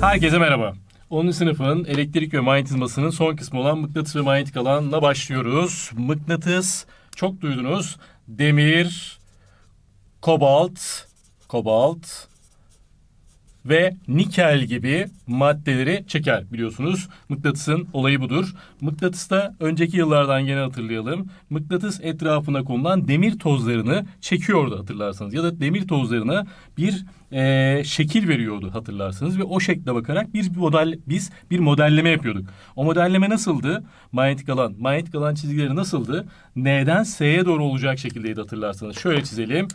Herkese merhaba. 10. sınıfın elektrik ve manyetizmasının son kısmı olan mıknatıs ve manyetik alanla başlıyoruz. Mıknatıs, çok duydunuz. Demir, kobalt, kobalt ve nikel gibi maddeleri çeker biliyorsunuz. Mıknatısın olayı budur. Mıknatısta önceki yıllardan gene hatırlayalım. Mıknatıs etrafına konulan demir tozlarını çekiyordu hatırlarsanız. Ya da demir tozlarını bir e, şekil veriyordu hatırlarsınız ve o şekle bakarak bir model biz bir modelleme yapıyorduk. O modelleme nasıldı? Manyetik alan, manyetik alan çizgileri nasıldı? N'den S'ye doğru olacak şekildeydi hatırlarsanız. Şöyle çizelim.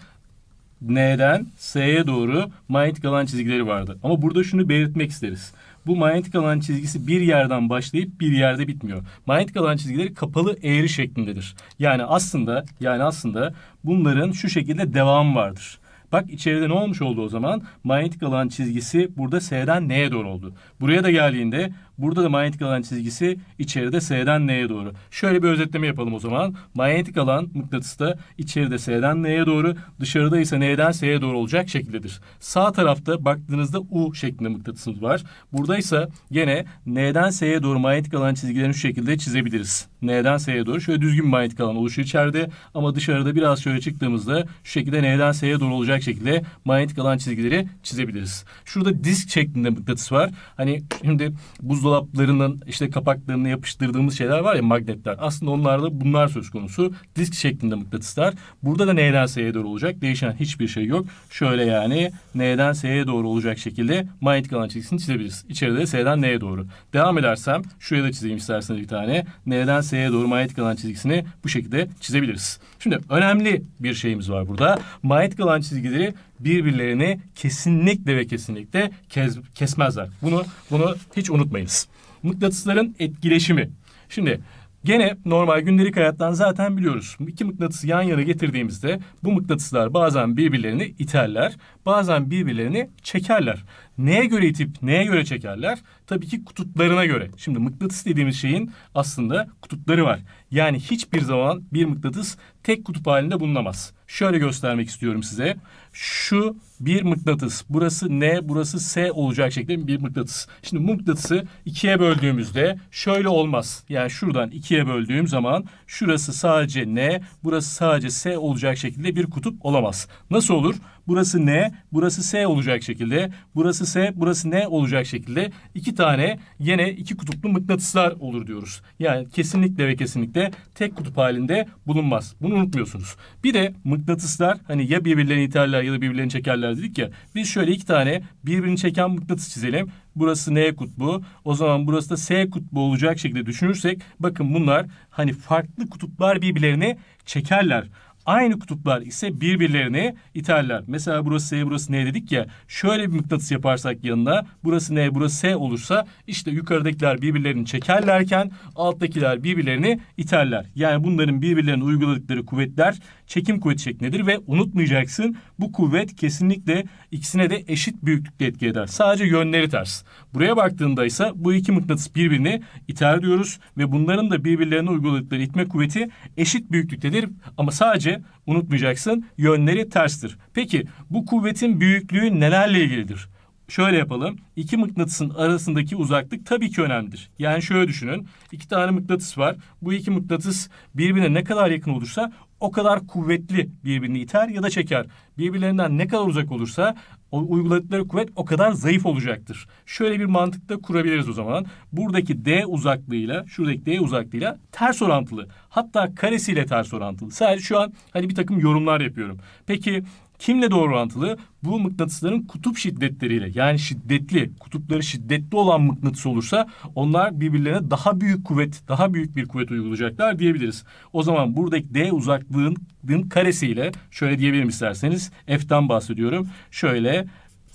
N'den S'ye doğru manyetik alan çizgileri vardı. Ama burada şunu belirtmek isteriz. Bu manyetik alan çizgisi bir yerden başlayıp bir yerde bitmiyor. Manyetik alan çizgileri kapalı eğri şeklindedir. Yani aslında yani aslında bunların şu şekilde devamı vardır. Bak içeride ne olmuş oldu o zaman? Manyetik alan çizgisi burada S'den N'ye doğru oldu. Buraya da geldiğinde Burada da manyetik alan çizgisi içeride S'den N'ye doğru. Şöyle bir özetleme yapalım o zaman. Manyetik alan mıknatısta içeride S'den N'ye doğru, dışarıda ise N'den S'ye doğru olacak şekildedir. Sağ tarafta baktığınızda U şeklinde mıknatısımız var. Burada ise gene N'den S'ye doğru manyetik alan çizgilerini şu şekilde çizebiliriz. N'den S'ye doğru şöyle düzgün bir manyetik alan oluşuyor içeride ama dışarıda biraz şöyle çıktığımızda şu şekilde N'den S'ye doğru olacak şekilde manyetik alan çizgileri çizebiliriz. Şurada disk şeklinde mıknatıs var. Hani şimdi buzdolabı buzdolaplarının işte kapaklarını yapıştırdığımız şeyler var ya magnetler. Aslında onlarda bunlar söz konusu. Disk şeklinde mıknatıslar. Burada da N'den S'ye doğru olacak. Değişen hiçbir şey yok. Şöyle yani N'den S'ye doğru olacak şekilde manyetik alan çizgisini çizebiliriz. İçeride de S'den N'ye doğru. Devam edersem şuraya da çizeyim isterseniz bir tane. N'den S'ye doğru manyetik alan çizgisini bu şekilde çizebiliriz. Şimdi önemli bir şeyimiz var burada. Mahit kalan çizgileri birbirlerini kesinlikle ve kesinlikle kes, kesmezler. Bunu bunu hiç unutmayınız. Mıknatısların etkileşimi. Şimdi Gene normal gündelik hayattan zaten biliyoruz. İki mıknatısı yan yana getirdiğimizde bu mıknatıslar bazen birbirlerini iterler, bazen birbirlerini çekerler. Neye göre itip neye göre çekerler? Tabii ki kutuplarına göre. Şimdi mıknatıs dediğimiz şeyin aslında kutupları var. Yani hiçbir zaman bir mıknatıs tek kutup halinde bulunamaz. Şöyle göstermek istiyorum size şu bir mıknatıs. Burası N, burası S olacak şeklinde bir mıknatıs. Şimdi mıknatısı ikiye böldüğümüzde şöyle olmaz. Yani şuradan ikiye böldüğüm zaman şurası sadece N, burası sadece S olacak şekilde bir kutup olamaz. Nasıl olur? Burası N, burası S olacak şekilde, burası S, burası N olacak şekilde iki tane yine iki kutuplu mıknatıslar olur diyoruz. Yani kesinlikle ve kesinlikle tek kutup halinde bulunmaz. Bunu unutmuyorsunuz. Bir de mıknatıslar hani ya birbirlerini iterler çeker ya da birbirlerini çekerler dedik ya. Biz şöyle iki tane birbirini çeken mıknatıs çizelim. Burası N kutbu. O zaman burası da S kutbu olacak şekilde düşünürsek bakın bunlar hani farklı kutuplar birbirlerini çekerler. Aynı kutuplar ise birbirlerini iterler. Mesela burası S, burası N dedik ya. Şöyle bir mıknatıs yaparsak yanına burası N, burası S olursa işte yukarıdakiler birbirlerini çekerlerken alttakiler birbirlerini iterler. Yani bunların birbirlerine uyguladıkları kuvvetler çekim kuvveti şeklindedir ve unutmayacaksın bu kuvvet kesinlikle ikisine de eşit büyüklükte etki eder. Sadece yönleri ters. Buraya baktığında ise bu iki mıknatıs birbirini iter diyoruz ve bunların da birbirlerine uyguladıkları itme kuvveti eşit büyüklüktedir ama sadece sürece unutmayacaksın yönleri terstir. Peki bu kuvvetin büyüklüğü nelerle ilgilidir? Şöyle yapalım. İki mıknatısın arasındaki uzaklık tabii ki önemlidir. Yani şöyle düşünün. İki tane mıknatıs var. Bu iki mıknatıs birbirine ne kadar yakın olursa o kadar kuvvetli birbirini iter ya da çeker. Birbirlerinden ne kadar uzak olursa o uyguladıkları kuvvet o kadar zayıf olacaktır. Şöyle bir mantıkta kurabiliriz o zaman. Buradaki D uzaklığıyla şuradaki D uzaklığıyla ters orantılı. Hatta karesiyle ters orantılı. Sadece şu an hani bir takım yorumlar yapıyorum. Peki Kimle doğru orantılı? Bu mıknatısların kutup şiddetleriyle yani şiddetli, kutupları şiddetli olan mıknatıs olursa onlar birbirlerine daha büyük kuvvet, daha büyük bir kuvvet uygulayacaklar diyebiliriz. O zaman buradaki D uzaklığının karesiyle şöyle diyebilirim isterseniz F'den bahsediyorum. Şöyle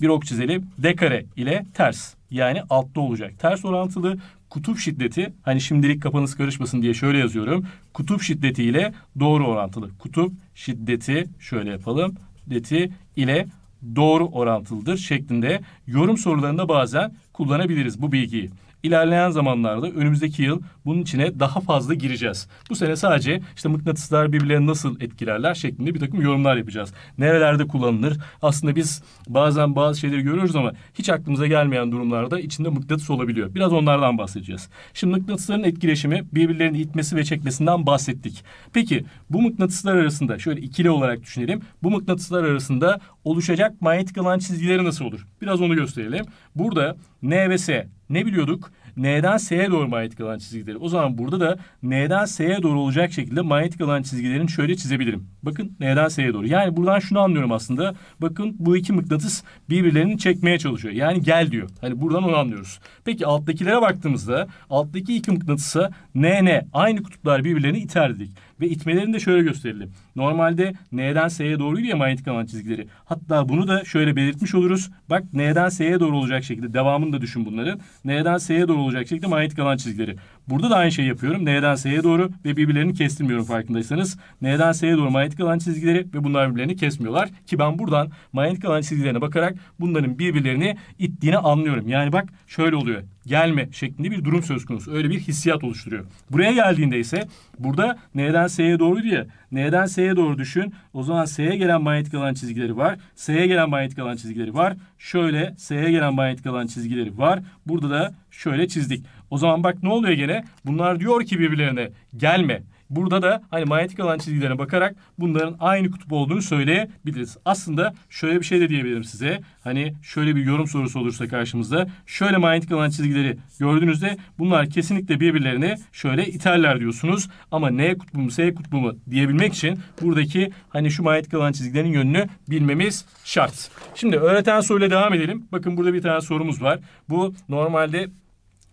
bir ok çizelim. D kare ile ters. Yani altta olacak. Ters orantılı kutup şiddeti hani şimdilik kafanız karışmasın diye şöyle yazıyorum. Kutup şiddeti ile doğru orantılı. Kutup şiddeti şöyle yapalım şiddeti ile doğru orantılıdır şeklinde yorum sorularında bazen kullanabiliriz bu bilgiyi. İlerleyen zamanlarda önümüzdeki yıl bunun içine daha fazla gireceğiz. Bu sene sadece işte mıknatıslar birbirlerini nasıl etkilerler şeklinde bir takım yorumlar yapacağız. Nerelerde kullanılır? Aslında biz bazen bazı şeyleri görüyoruz ama hiç aklımıza gelmeyen durumlarda içinde mıknatıs olabiliyor. Biraz onlardan bahsedeceğiz. Şimdi mıknatısların etkileşimi birbirlerini itmesi ve çekmesinden bahsettik. Peki bu mıknatıslar arasında şöyle ikili olarak düşünelim. Bu mıknatıslar arasında oluşacak manyetik alan çizgileri nasıl olur? Biraz onu gösterelim. Burada N ve S ne biliyorduk? N'den S'ye doğru manyetik alan çizgileri. O zaman burada da N'den S'ye doğru olacak şekilde manyetik alan çizgilerini şöyle çizebilirim. Bakın N'den S'ye doğru. Yani buradan şunu anlıyorum aslında. Bakın bu iki mıknatıs birbirlerini çekmeye çalışıyor. Yani gel diyor. Hani buradan onu anlıyoruz. Peki alttakilere baktığımızda alttaki iki mıknatısa NN aynı kutuplar birbirlerini iter dedik. Ve itmelerini de şöyle gösterelim. Normalde N'den S'ye doğru ya manyetik alan çizgileri. Hatta bunu da şöyle belirtmiş oluruz. Bak N'den S'ye doğru olacak şekilde devamını da düşün bunların. N'den S'ye doğru olacak şekilde manyetik kalan çizgileri. Burada da aynı şeyi yapıyorum. N'den S'ye doğru ve birbirlerini kestirmiyorum farkındaysanız. N'den S'ye doğru manyetik alan çizgileri ve bunlar birbirlerini kesmiyorlar. Ki ben buradan manyetik alan çizgilerine bakarak bunların birbirlerini ittiğini anlıyorum. Yani bak şöyle oluyor. Gelme şeklinde bir durum söz konusu. Öyle bir hissiyat oluşturuyor. Buraya geldiğinde ise burada N'den S'ye doğru diye N'den S'ye doğru düşün. O zaman S'ye gelen manyetik alan çizgileri var. S'ye gelen manyetik alan çizgileri var. Şöyle S'ye gelen manyetik alan çizgileri var. Burada da şöyle çizdik. O zaman bak ne oluyor gene? Bunlar diyor ki birbirlerine gelme. Burada da hani manyetik alan çizgilerine bakarak bunların aynı kutup olduğunu söyleyebiliriz. Aslında şöyle bir şey de diyebilirim size. Hani şöyle bir yorum sorusu olursa karşımızda şöyle manyetik alan çizgileri gördüğünüzde bunlar kesinlikle birbirlerini şöyle iterler diyorsunuz. Ama N kutbu mu S kutbu mu diyebilmek için buradaki hani şu manyetik alan çizgilerinin yönünü bilmemiz şart. Şimdi öğreten soruyla devam edelim. Bakın burada bir tane sorumuz var. Bu normalde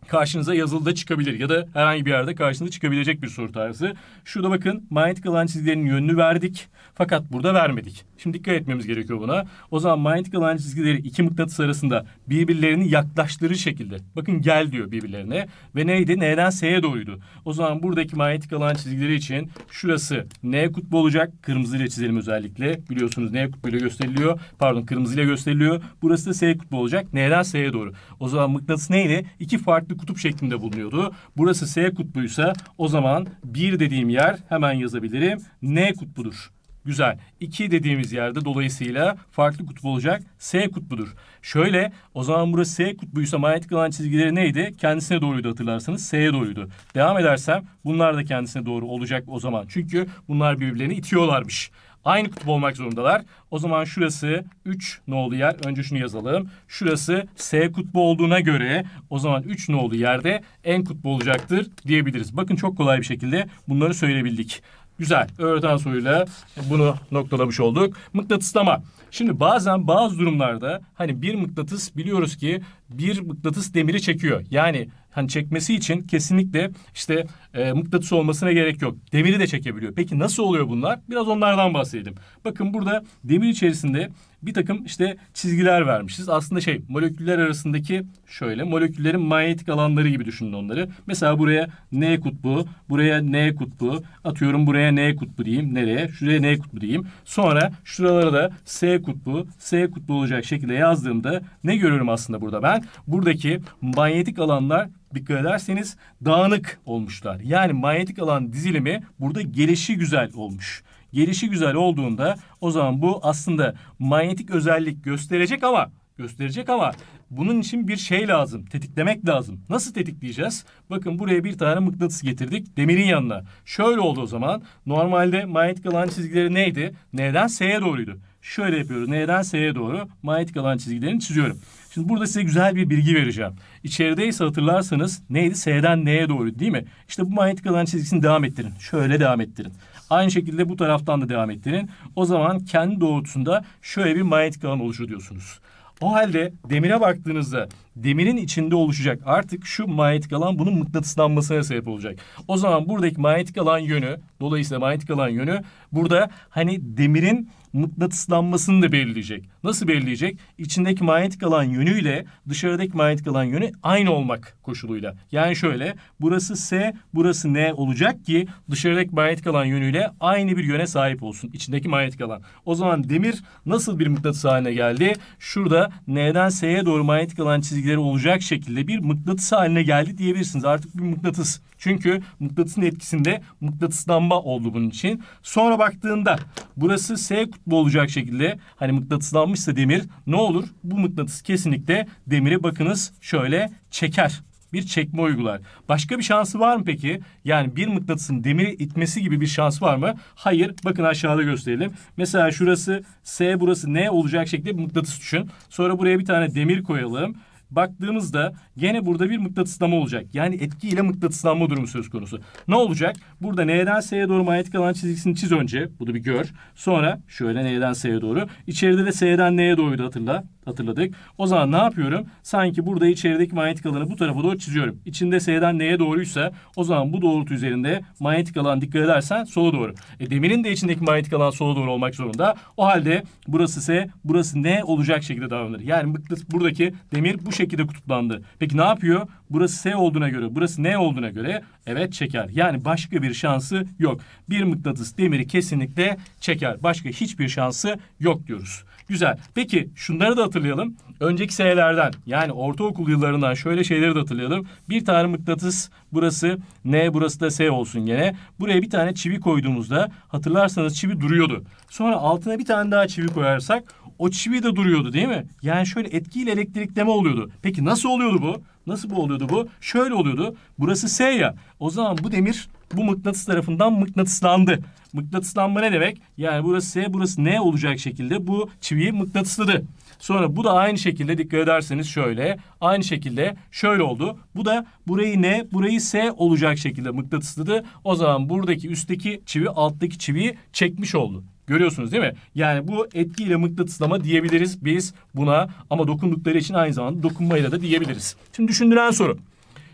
karşınıza yazılıda çıkabilir ya da herhangi bir yerde karşınıza çıkabilecek bir soru tarzı. Şurada bakın manyetik alan çizgilerinin yönünü verdik fakat burada vermedik. Şimdi dikkat etmemiz gerekiyor buna. O zaman manyetik alan çizgileri iki mıknatıs arasında birbirlerini yaklaştırır şekilde. Bakın gel diyor birbirlerine ve neydi? N'den S'ye doğruydu. O zaman buradaki manyetik alan çizgileri için şurası N kutbu olacak. kırmızı ile çizelim özellikle. Biliyorsunuz N kutbu ile gösteriliyor. Pardon kırmızı ile gösteriliyor. Burası da S kutbu olacak. N'den S'ye doğru. O zaman mıknatıs neydi? İki farklı bir kutup şeklinde bulunuyordu. Burası S kutbuysa o zaman 1 dediğim yer hemen yazabilirim. N kutbudur. Güzel. 2 dediğimiz yerde dolayısıyla farklı kutup olacak S kutbudur. Şöyle o zaman burası S kutbuysa manyetik alan çizgileri neydi? Kendisine doğruydu hatırlarsanız. S'ye doğruydu. Devam edersem bunlar da kendisine doğru olacak o zaman. Çünkü bunlar birbirlerini itiyorlarmış aynı kutup olmak zorundalar. O zaman şurası 3 nolu yer. Önce şunu yazalım. Şurası S kutbu olduğuna göre o zaman 3 nolu yerde en kutbu olacaktır diyebiliriz. Bakın çok kolay bir şekilde bunları söyleyebildik. Güzel. Öğreten soruyla bunu noktalamış olduk. Mıknatıslama. Şimdi bazen bazı durumlarda hani bir mıknatıs biliyoruz ki bir mıknatıs demiri çekiyor. Yani hani çekmesi için kesinlikle işte e, mıknatıs olmasına gerek yok. Demiri de çekebiliyor. Peki nasıl oluyor bunlar? Biraz onlardan bahsedelim. Bakın burada demir içerisinde bir takım işte çizgiler vermişiz. Aslında şey moleküller arasındaki şöyle moleküllerin manyetik alanları gibi düşünün onları. Mesela buraya N kutbu, buraya N kutbu, atıyorum buraya N kutbu diyeyim. Nereye? Şuraya N kutbu diyeyim. Sonra şuralara da S kutbu, S kutbu olacak şekilde yazdığımda ne görüyorum aslında burada ben? yüzden buradaki manyetik alanlar dikkat ederseniz dağınık olmuşlar. Yani manyetik alan dizilimi burada gelişi güzel olmuş. Gelişi güzel olduğunda o zaman bu aslında manyetik özellik gösterecek ama gösterecek ama bunun için bir şey lazım. Tetiklemek lazım. Nasıl tetikleyeceğiz? Bakın buraya bir tane mıknatıs getirdik demirin yanına. Şöyle oldu o zaman. Normalde manyetik alan çizgileri neydi? neden S'ye doğruydu. Şöyle yapıyoruz. neden S'ye doğru manyetik alan çizgilerini çiziyorum. Şimdi burada size güzel bir bilgi vereceğim. İçerideyse hatırlarsanız neydi? S'den N'ye doğru değil mi? İşte bu manyetik alan çizgisini devam ettirin. Şöyle devam ettirin. Aynı şekilde bu taraftan da devam ettirin. O zaman kendi doğrultusunda şöyle bir manyetik alan oluşur diyorsunuz. O halde demire baktığınızda demirin içinde oluşacak artık şu manyetik alan bunun mıknatıslanmasına sebep olacak. O zaman buradaki manyetik alan yönü dolayısıyla manyetik alan yönü burada hani demirin mıknatıslanmasını da belirleyecek. Nasıl belirleyecek? İçindeki manyetik alan yönüyle dışarıdaki manyetik alan yönü aynı olmak koşuluyla. Yani şöyle burası S, burası N olacak ki dışarıdaki manyetik alan yönüyle aynı bir yöne sahip olsun içindeki manyetik alan. O zaman demir nasıl bir mıknatıs haline geldi? Şurada N'den S'ye doğru manyetik alan çizgileri olacak şekilde bir mıknatıs haline geldi diyebilirsiniz. Artık bir mıknatıs. Çünkü mıknatısın etkisinde mıknatıslanma oldu bunun için. Sonra baktığında burası S kutbu olacak şekilde hani mıknatıslanmışsa demir ne olur? Bu mıknatıs kesinlikle demire bakınız şöyle çeker bir çekme uygular. Başka bir şansı var mı peki? Yani bir mıknatısın demiri itmesi gibi bir şans var mı? Hayır. Bakın aşağıda gösterelim. Mesela şurası S burası N olacak şekilde bir mıknatıs düşün. Sonra buraya bir tane demir koyalım baktığımızda gene burada bir mıknatıslama olacak. Yani etki ile mıknatıslanma durumu söz konusu. Ne olacak? Burada N'den S'ye doğru manyetik alan çizgisini çiz önce. Bunu bir gör. Sonra şöyle N'den S'ye doğru. İçeride de S'den N'ye doğru hatırla. Hatırladık. O zaman ne yapıyorum? Sanki burada içerideki manyetik alanı bu tarafa doğru çiziyorum. İçinde S'den N'ye doğruysa o zaman bu doğrultu üzerinde manyetik alan dikkat edersen sola doğru. E, demirin de içindeki manyetik alan sola doğru olmak zorunda. O halde burası S, burası N olacak şekilde davranır. Yani buradaki demir bu şekilde şekilde kutuplandı. Peki ne yapıyor? Burası S olduğuna göre, burası N olduğuna göre evet çeker. Yani başka bir şansı yok. Bir mıknatıs demiri kesinlikle çeker. Başka hiçbir şansı yok diyoruz. Güzel. Peki şunları da hatırlayalım. Önceki senelerden yani ortaokul yıllarından şöyle şeyleri de hatırlayalım. Bir tane mıknatıs burası N burası da S olsun gene. Buraya bir tane çivi koyduğumuzda hatırlarsanız çivi duruyordu. Sonra altına bir tane daha çivi koyarsak o çivi de duruyordu değil mi? Yani şöyle etkiyle elektrikleme oluyordu. Peki nasıl oluyordu bu? Nasıl bu oluyordu bu? Şöyle oluyordu. Burası S ya. O zaman bu demir bu mıknatıs tarafından mıknatıslandı. Mıknatıslanma ne demek? Yani burası S, burası N olacak şekilde bu çiviyi mıknatısladı. Sonra bu da aynı şekilde dikkat ederseniz şöyle. Aynı şekilde şöyle oldu. Bu da burayı N, burayı S olacak şekilde mıknatısladı. O zaman buradaki üstteki çivi alttaki çiviyi çekmiş oldu. Görüyorsunuz değil mi? Yani bu etkiyle mıknatıslama diyebiliriz biz buna ama dokundukları için aynı zamanda dokunmayla da diyebiliriz. Şimdi düşündüren soru.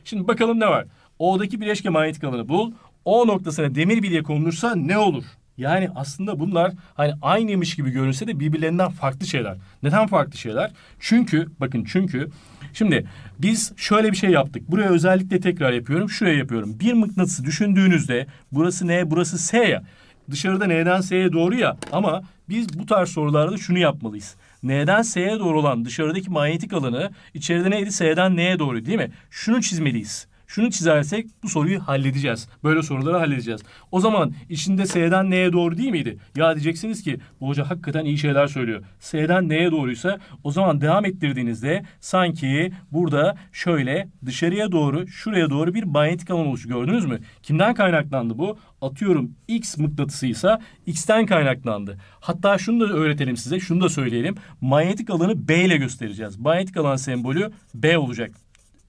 Şimdi bakalım ne var? O'daki bileşke manyetik alanı bul. O noktasına demir bilye konulursa ne olur? Yani aslında bunlar hani aynıymış gibi görünse de birbirlerinden farklı şeyler. Neden farklı şeyler? Çünkü bakın çünkü şimdi biz şöyle bir şey yaptık. Buraya özellikle tekrar yapıyorum. Şuraya yapıyorum. Bir mıknatısı düşündüğünüzde burası N burası S ya. Dışarıda N'den S'ye doğru ya ama biz bu tarz sorularda şunu yapmalıyız. N'den S'ye doğru olan dışarıdaki manyetik alanı içeride neydi? S'den N'ye doğru değil mi? Şunu çizmeliyiz. Şunu çizersek bu soruyu halledeceğiz. Böyle soruları halledeceğiz. O zaman içinde S'den N'ye doğru değil miydi? Ya diyeceksiniz ki bu hoca hakikaten iyi şeyler söylüyor. S'den neye doğruysa o zaman devam ettirdiğinizde sanki burada şöyle dışarıya doğru şuraya doğru bir manyetik alan oluşu gördünüz mü? Kimden kaynaklandı bu? Atıyorum X mıknatısıysa X'ten kaynaklandı. Hatta şunu da öğretelim size, şunu da söyleyelim. Manyetik alanı B ile göstereceğiz. Manyetik alan sembolü B olacak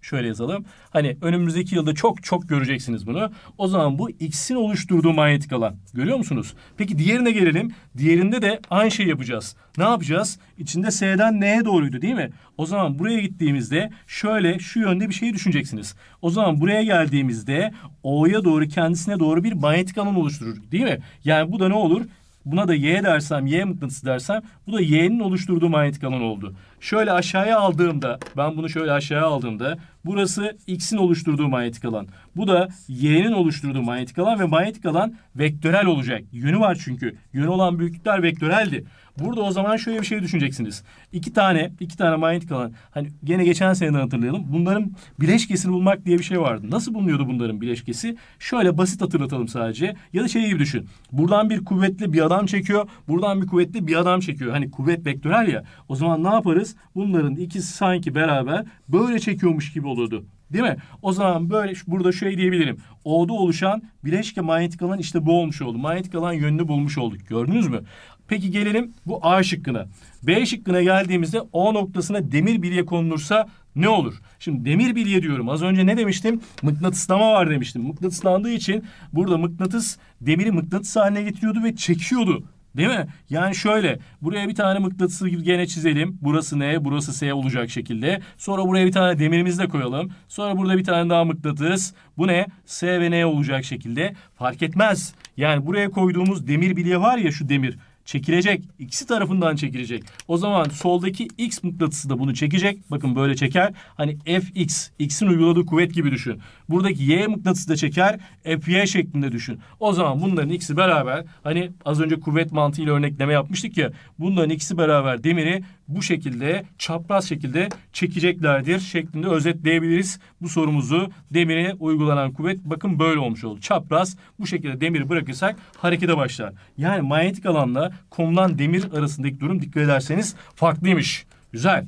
şöyle yazalım. Hani önümüzdeki yılda çok çok göreceksiniz bunu. O zaman bu X'in oluşturduğu manyetik alan. Görüyor musunuz? Peki diğerine gelelim. Diğerinde de aynı şey yapacağız. Ne yapacağız? İçinde S'den N'ye doğruydu değil mi? O zaman buraya gittiğimizde şöyle şu yönde bir şey düşüneceksiniz. O zaman buraya geldiğimizde O'ya doğru kendisine doğru bir manyetik alan oluşturur değil mi? Yani bu da ne olur? Buna da Y dersem, Y mıknatısı dersem bu da Y'nin oluşturduğu manyetik alan oldu. Şöyle aşağıya aldığımda, ben bunu şöyle aşağıya aldığımda Burası X'in oluşturduğu manyetik alan. Bu da Y'nin oluşturduğu manyetik alan ve manyetik alan vektörel olacak. Yönü var çünkü. Yönü olan büyüklükler vektöreldi. Burada o zaman şöyle bir şey düşüneceksiniz. İki tane, iki tane manyetik alan. Hani gene geçen seneden hatırlayalım. Bunların bileşkesini bulmak diye bir şey vardı. Nasıl bulunuyordu bunların bileşkesi? Şöyle basit hatırlatalım sadece. Ya da şeyi gibi düşün. Buradan bir kuvvetli bir adam çekiyor. Buradan bir kuvvetli bir adam çekiyor. Hani kuvvet vektörel ya. O zaman ne yaparız? Bunların ikisi sanki beraber böyle çekiyormuş gibi olurdu. Değil mi? O zaman böyle burada şey diyebilirim. O'da oluşan bileşke manyetik alan işte bu olmuş oldu. Manyetik alan yönünü bulmuş olduk. Gördünüz mü? Peki gelelim bu A şıkkına. B şıkkına geldiğimizde O noktasına demir bilye konulursa ne olur? Şimdi demir bilye diyorum. Az önce ne demiştim? Mıknatıslama var demiştim. Mıknatıslandığı için burada mıknatıs demiri mıknatıs haline getiriyordu ve çekiyordu Değil mi? Yani şöyle buraya bir tane mıknatısı gibi gene çizelim. Burası ne? burası S olacak şekilde. Sonra buraya bir tane demirimizi de koyalım. Sonra burada bir tane daha mıknatıs. Bu ne? S ve N olacak şekilde. Fark etmez. Yani buraya koyduğumuz demir bilye var ya şu demir çekilecek. İkisi tarafından çekilecek. O zaman soldaki x mıknatısı da bunu çekecek. Bakın böyle çeker. Hani fx, x'in uyguladığı kuvvet gibi düşün. Buradaki y mıknatısı da çeker. fy şeklinde düşün. O zaman bunların ikisi beraber hani az önce kuvvet mantığıyla örnekleme yapmıştık ya. Bunların ikisi beraber demiri bu şekilde çapraz şekilde çekeceklerdir şeklinde özetleyebiliriz bu sorumuzu. Demire uygulanan kuvvet bakın böyle olmuş oldu. Çapraz bu şekilde demiri bırakırsak harekete başlar. Yani manyetik alanla konulan demir arasındaki durum dikkat ederseniz farklıymış. Güzel.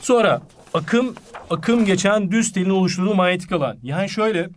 Sonra akım akım geçen düz telin oluşturduğu manyetik alan. Yani şöyle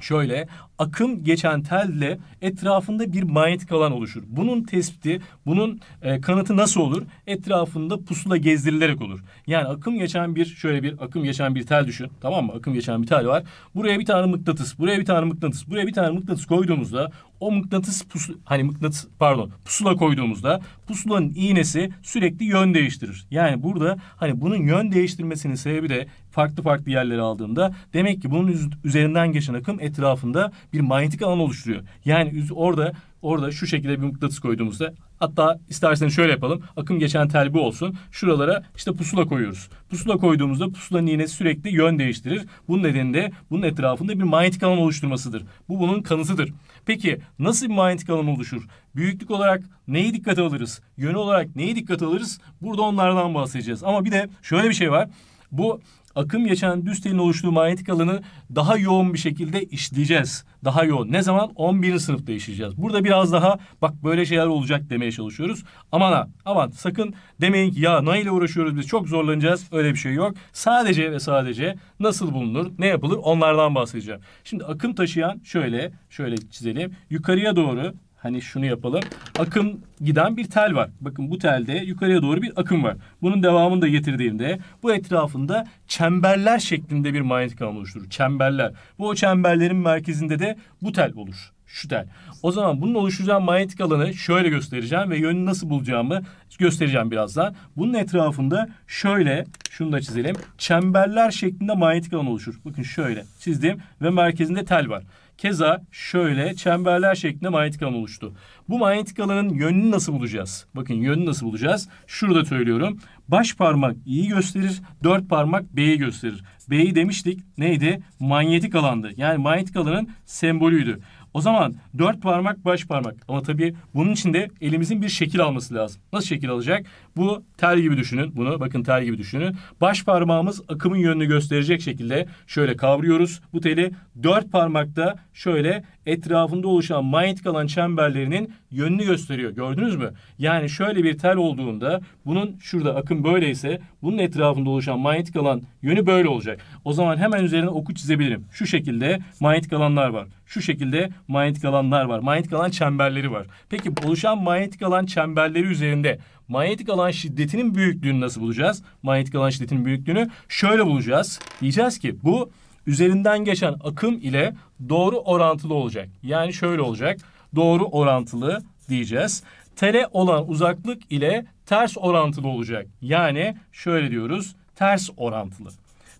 şöyle akım geçen telle etrafında bir manyetik alan oluşur. Bunun tespiti, bunun e, kanıtı nasıl olur? Etrafında pusula gezdirilerek olur. Yani akım geçen bir şöyle bir akım geçen bir tel düşün. Tamam mı? Akım geçen bir tel var. Buraya bir tane mıknatıs, buraya bir tane mıknatıs, buraya bir tane mıknatıs koyduğumuzda o mıknatıs pusu hani mıknatıs pardon pusula koyduğumuzda pusulanın iğnesi sürekli yön değiştirir. Yani burada hani bunun yön değiştirmesinin sebebi de farklı farklı yerlere aldığında demek ki bunun üzerinden geçen akım etrafında bir manyetik alan oluşturuyor. Yani orada orada şu şekilde bir mıknatıs koyduğumuzda hatta isterseniz şöyle yapalım. Akım geçen tel bu olsun. Şuralara işte pusula koyuyoruz. Pusula koyduğumuzda pusulanın iğnesi sürekli yön değiştirir. Bunun nedeni de bunun etrafında bir manyetik alan oluşturmasıdır. Bu bunun kanısıdır. Peki nasıl bir manyetik alan oluşur? Büyüklük olarak neyi dikkate alırız? Yönü olarak neyi dikkate alırız? Burada onlardan bahsedeceğiz. Ama bir de şöyle bir şey var. Bu akım geçen düz telin oluştuğu manyetik alanı daha yoğun bir şekilde işleyeceğiz. Daha yoğun. Ne zaman? 11. sınıfta işleyeceğiz. Burada biraz daha bak böyle şeyler olacak demeye çalışıyoruz. Aman ha aman sakın demeyin ki ya ne ile uğraşıyoruz biz çok zorlanacağız. Öyle bir şey yok. Sadece ve sadece nasıl bulunur, ne yapılır onlardan bahsedeceğim. Şimdi akım taşıyan şöyle, şöyle çizelim. Yukarıya doğru Hani şunu yapalım. Akım giden bir tel var. Bakın bu telde yukarıya doğru bir akım var. Bunun devamını da getirdiğimde bu etrafında çemberler şeklinde bir manyetik alan oluşturur. Çemberler. Bu o çemberlerin merkezinde de bu tel olur. Şu tel. O zaman bunun oluşacağı manyetik alanı şöyle göstereceğim ve yönünü nasıl bulacağımı göstereceğim birazdan. Bunun etrafında şöyle şunu da çizelim. Çemberler şeklinde manyetik alan oluşur. Bakın şöyle çizdim ve merkezinde tel var. Keza şöyle çemberler şeklinde manyetik alan oluştu. Bu manyetik alanın yönünü nasıl bulacağız? Bakın yönünü nasıl bulacağız? Şurada söylüyorum. Baş parmak i'yi gösterir, dört parmak b'yi gösterir. B'yi demiştik neydi? Manyetik alandı. Yani manyetik alanın sembolüydü. O zaman dört parmak baş parmak. Ama tabii bunun için de elimizin bir şekil alması lazım. Nasıl şekil alacak? Bu tel gibi düşünün. Bunu bakın tel gibi düşünün. Baş parmağımız akımın yönünü gösterecek şekilde şöyle kavruyoruz bu teli. Dört parmakta şöyle etrafında oluşan manyetik alan çemberlerinin yönünü gösteriyor. Gördünüz mü? Yani şöyle bir tel olduğunda bunun şurada akım böyleyse bunun etrafında oluşan manyetik alan yönü böyle olacak. O zaman hemen üzerine oku çizebilirim. Şu şekilde manyetik alanlar var. Şu şekilde manyetik alanlar var. Manyetik alan çemberleri var. Peki oluşan manyetik alan çemberleri üzerinde manyetik alan şiddetinin büyüklüğünü nasıl bulacağız? Manyetik alan şiddetinin büyüklüğünü şöyle bulacağız. Diyeceğiz ki bu üzerinden geçen akım ile doğru orantılı olacak. Yani şöyle olacak. Doğru orantılı diyeceğiz. Tere olan uzaklık ile ters orantılı olacak. Yani şöyle diyoruz. Ters orantılı.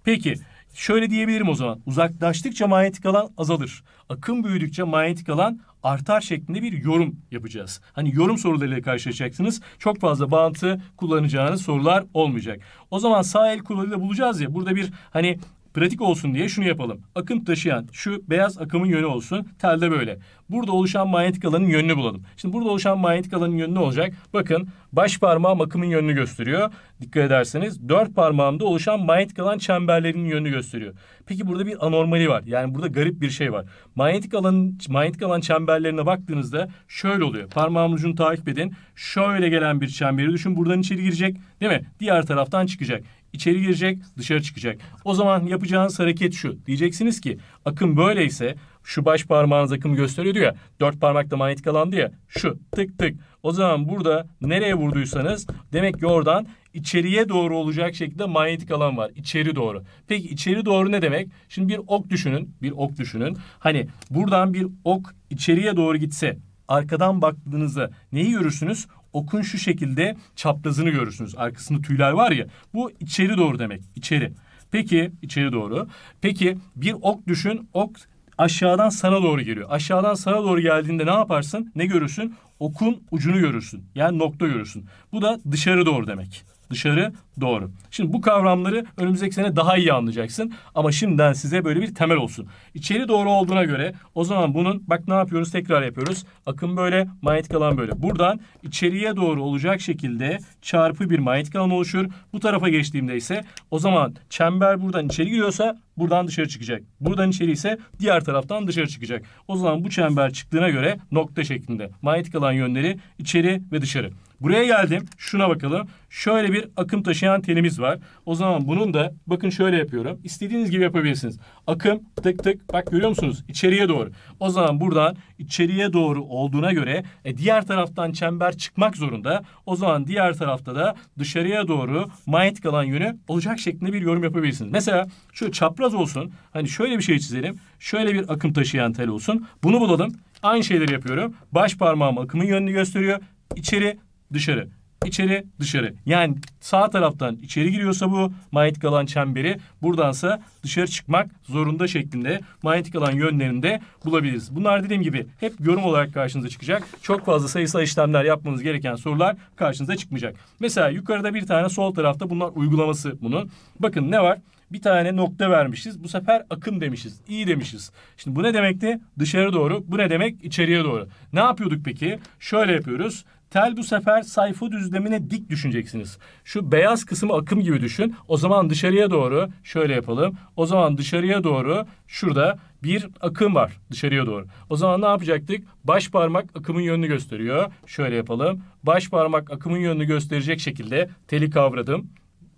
Peki şöyle diyebilirim o zaman. Uzaklaştıkça manyetik alan azalır. Akım büyüdükçe manyetik alan artar şeklinde bir yorum yapacağız. Hani yorum sorularıyla karşılaşacaksınız. Çok fazla bağıntı kullanacağınız sorular olmayacak. O zaman sağ el kuralıyla bulacağız ya. Burada bir hani Pratik olsun diye şunu yapalım. Akım taşıyan şu beyaz akımın yönü olsun. Telde böyle. Burada oluşan manyetik alanın yönünü bulalım. Şimdi burada oluşan manyetik alanın yönü ne olacak? Bakın baş parmağım akımın yönünü gösteriyor. Dikkat ederseniz dört parmağımda oluşan manyetik alan çemberlerinin yönünü gösteriyor. Peki burada bir anormali var. Yani burada garip bir şey var. Manyetik alan manyetik alan çemberlerine baktığınızda şöyle oluyor. Parmağımın ucunu takip edin. Şöyle gelen bir çemberi düşün. Buradan içeri girecek, değil mi? Diğer taraftan çıkacak. İçeri girecek, dışarı çıkacak. O zaman yapacağınız hareket şu. Diyeceksiniz ki akım böyleyse şu baş parmağınız akımı gösteriyordu ya. Dört parmakta manyetik alandı ya. Şu tık tık. O zaman burada nereye vurduysanız demek ki oradan içeriye doğru olacak şekilde manyetik alan var. İçeri doğru. Peki içeri doğru ne demek? Şimdi bir ok düşünün. Bir ok düşünün. Hani buradan bir ok içeriye doğru gitse arkadan baktığınızda neyi görürsünüz? okun şu şekilde çaprazını görürsünüz. Arkasında tüyler var ya. Bu içeri doğru demek. İçeri. Peki içeri doğru. Peki bir ok düşün. Ok aşağıdan sana doğru geliyor. Aşağıdan sana doğru geldiğinde ne yaparsın? Ne görürsün? Okun ucunu görürsün. Yani nokta görürsün. Bu da dışarı doğru demek dışarı doğru. Şimdi bu kavramları önümüzdeki sene daha iyi anlayacaksın. Ama şimdiden size böyle bir temel olsun. İçeri doğru olduğuna göre o zaman bunun bak ne yapıyoruz tekrar yapıyoruz. Akım böyle manyetik alan böyle. Buradan içeriye doğru olacak şekilde çarpı bir manyetik alan oluşur. Bu tarafa geçtiğimde ise o zaman çember buradan içeri giriyorsa buradan dışarı çıkacak. Buradan içeri ise diğer taraftan dışarı çıkacak. O zaman bu çember çıktığına göre nokta şeklinde manyetik alan yönleri içeri ve dışarı. Buraya geldim. Şuna bakalım. Şöyle bir akım taşıyan telimiz var. O zaman bunun da bakın şöyle yapıyorum. İstediğiniz gibi yapabilirsiniz. Akım tık tık bak görüyor musunuz? İçeriye doğru. O zaman buradan içeriye doğru olduğuna göre e, diğer taraftan çember çıkmak zorunda. O zaman diğer tarafta da dışarıya doğru manyetik alan yönü olacak şeklinde bir yorum yapabilirsiniz. Mesela şu çapraz olsun. Hani şöyle bir şey çizelim. Şöyle bir akım taşıyan tel olsun. Bunu bulalım. Aynı şeyleri yapıyorum. Baş parmağım akımın yönünü gösteriyor. İçeri dışarı, içeri, dışarı. Yani sağ taraftan içeri giriyorsa bu manyetik alan çemberi buradansa dışarı çıkmak zorunda şeklinde manyetik alan yönlerini de bulabiliriz. Bunlar dediğim gibi hep yorum olarak karşınıza çıkacak. Çok fazla sayısal işlemler yapmanız gereken sorular karşınıza çıkmayacak. Mesela yukarıda bir tane sol tarafta bunlar uygulaması bunun. Bakın ne var? bir tane nokta vermişiz. Bu sefer akım demişiz. İyi demişiz. Şimdi bu ne demekti? Dışarı doğru. Bu ne demek? İçeriye doğru. Ne yapıyorduk peki? Şöyle yapıyoruz. Tel bu sefer sayfa düzlemine dik düşüneceksiniz. Şu beyaz kısmı akım gibi düşün. O zaman dışarıya doğru şöyle yapalım. O zaman dışarıya doğru şurada bir akım var dışarıya doğru. O zaman ne yapacaktık? Baş parmak akımın yönünü gösteriyor. Şöyle yapalım. Baş parmak akımın yönünü gösterecek şekilde teli kavradım.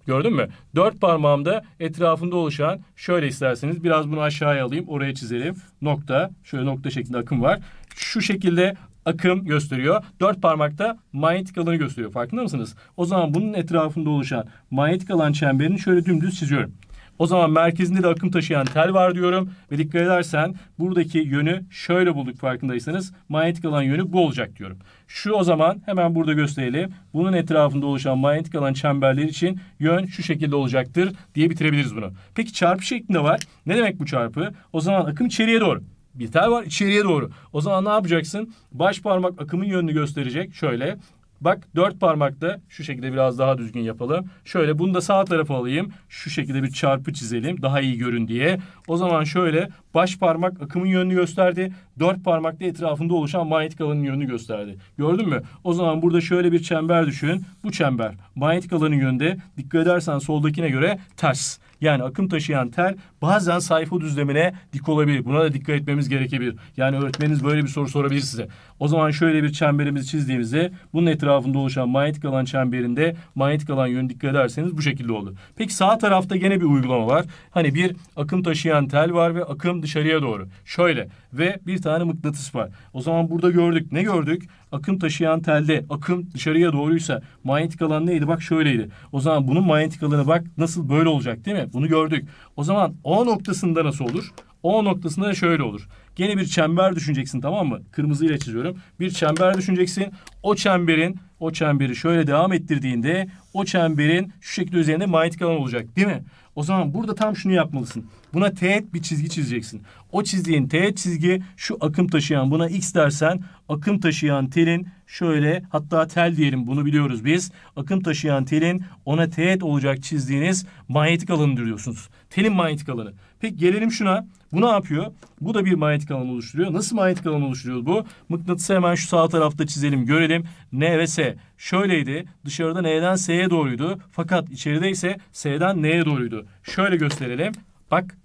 Gördün mü? Dört parmağımda etrafında oluşan şöyle isterseniz biraz bunu aşağıya alayım oraya çizelim. Nokta şöyle nokta şeklinde akım var. Şu şekilde akım gösteriyor. Dört parmakta manyetik alanı gösteriyor. Farkında mısınız? O zaman bunun etrafında oluşan manyetik alan çemberini şöyle dümdüz çiziyorum. O zaman merkezinde de akım taşıyan tel var diyorum. Ve dikkat edersen buradaki yönü şöyle bulduk farkındaysanız. Manyetik alan yönü bu olacak diyorum. Şu o zaman hemen burada gösterelim. Bunun etrafında oluşan manyetik alan çemberleri için yön şu şekilde olacaktır diye bitirebiliriz bunu. Peki çarpı şeklinde var. Ne demek bu çarpı? O zaman akım içeriye doğru bir tel var içeriye doğru. O zaman ne yapacaksın? Baş parmak akımın yönünü gösterecek. Şöyle Bak dört parmakta şu şekilde biraz daha düzgün yapalım. Şöyle bunu da sağ tarafa alayım. Şu şekilde bir çarpı çizelim daha iyi görün diye. O zaman şöyle baş parmak akımın yönünü gösterdi. Dört parmakta etrafında oluşan manyetik alanın yönünü gösterdi. Gördün mü? O zaman burada şöyle bir çember düşün. Bu çember manyetik alanın yönünde dikkat edersen soldakine göre ters. Yani akım taşıyan tel bazen sayfa düzlemine dik olabilir. Buna da dikkat etmemiz gerekebilir. Yani öğretmeniniz böyle bir soru sorabilir size. O zaman şöyle bir çemberimizi çizdiğimizde bunun etrafında oluşan manyetik alan çemberinde manyetik alan yönü dikkat ederseniz bu şekilde oldu. Peki sağ tarafta gene bir uygulama var. Hani bir akım taşıyan tel var ve akım dışarıya doğru. Şöyle ve bir tane mıknatıs var. O zaman burada gördük. Ne gördük? Akım taşıyan telde akım dışarıya doğruysa manyetik alan neydi? Bak şöyleydi. O zaman bunun manyetik alanı bak nasıl böyle olacak değil mi? Bunu gördük. O zaman o o noktasında nasıl olur? O noktasında şöyle olur. Gene bir çember düşüneceksin tamam mı? Kırmızı ile çiziyorum. Bir çember düşüneceksin. O çemberin o çemberi şöyle devam ettirdiğinde o çemberin şu şekilde üzerinde manyetik alan olacak değil mi? O zaman burada tam şunu yapmalısın. Buna teğet bir çizgi çizeceksin. O çizdiğin teğet çizgi şu akım taşıyan buna x dersen akım taşıyan telin şöyle hatta tel diyelim bunu biliyoruz biz. Akım taşıyan telin ona teğet olacak çizdiğiniz manyetik alanı diyorsunuz. Telin manyetik alanı. Peki gelelim şuna. Bu ne yapıyor? Bu da bir manyetik alan oluşturuyor. Nasıl manyetik alan oluşturuyor bu? Mıknatısı hemen şu sağ tarafta çizelim görelim. N ve S. Şöyleydi. Dışarıda N'den S'ye doğruydu. Fakat içeride ise S'den N'ye doğruydu. Şöyle gösterelim. Bak